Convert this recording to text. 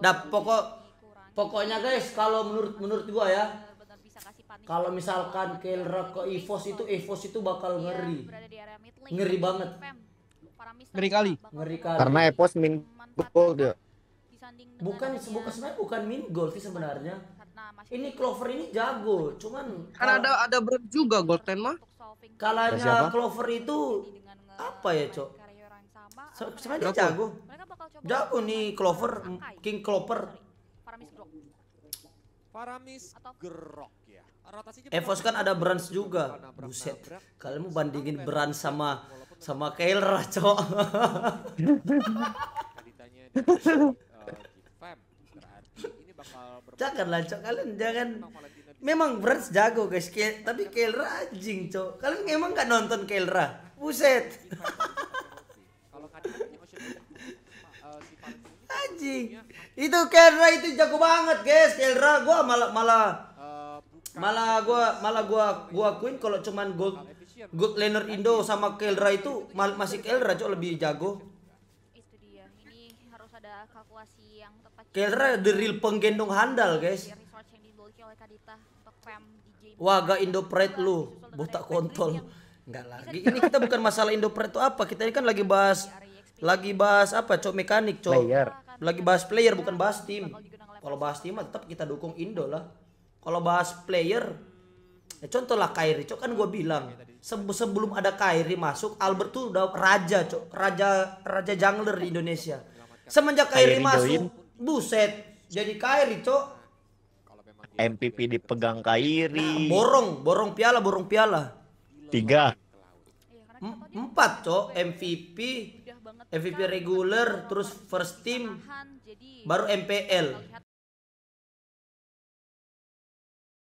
Dap nah, pokok pokoknya guys kalau menurut menurut gua ya kalau misalkan Kelra ke Evos itu Evos itu bakal iya, ngeri. Ngeri banget. Ngeri kali. Ngeri kali. Karena Evos min gold dia. Bukan bukan sebenarnya bukan min gold sih sebenarnya. Ini Clover ini jago, cuman karena ada ada ber juga Golden mah. Kalanya Clover itu eh, apa ya, Cok? Sebenarnya ya? jago. Jago nih Clover, King Clover. Faramis gerok ya. Evos kan ada Brans juga. Buset. Kalian mau bandingin Brans sama sama Kailra, cok. Janganlah cok kalian jangan Memang Brans jago guys Ke... Tapi Kailra anjing cok Kalian emang gak nonton Kailra Buset anjing. Itu Kelra itu jago banget, guys. Kelra gua malah malah eh, malah gua malah gua gua akuin kalau cuman gold gold laner Indo sama Kelra itu masih Kelra cok lebih jago. Itu dia. Kelra the real penggendong handal, iya, guys. Wah, Indo Pride lu, iya, botak kontol. Enggak lagi. Ini kita bukan masalah Indo Pride itu apa? Kita ini kan lagi bahas iya, lagi bahas apa? Cok mekanik, cok lagi iya. bahas player bukan bahas iya, tim kalau bahas tim tetap kita dukung Indo lah kalau bahas player ya contoh lah Kairi cok kan gue bilang iya, sebelum ada Kairi masuk Albert tuh udah raja cok raja raja jungler di Indonesia semenjak Kairi, Kairi masuk join. buset jadi Kairi cok MPP dipegang Kairi nah, borong borong piala borong piala tiga empat cok MVP banget. MVP kan, regular terus first team baru MPL.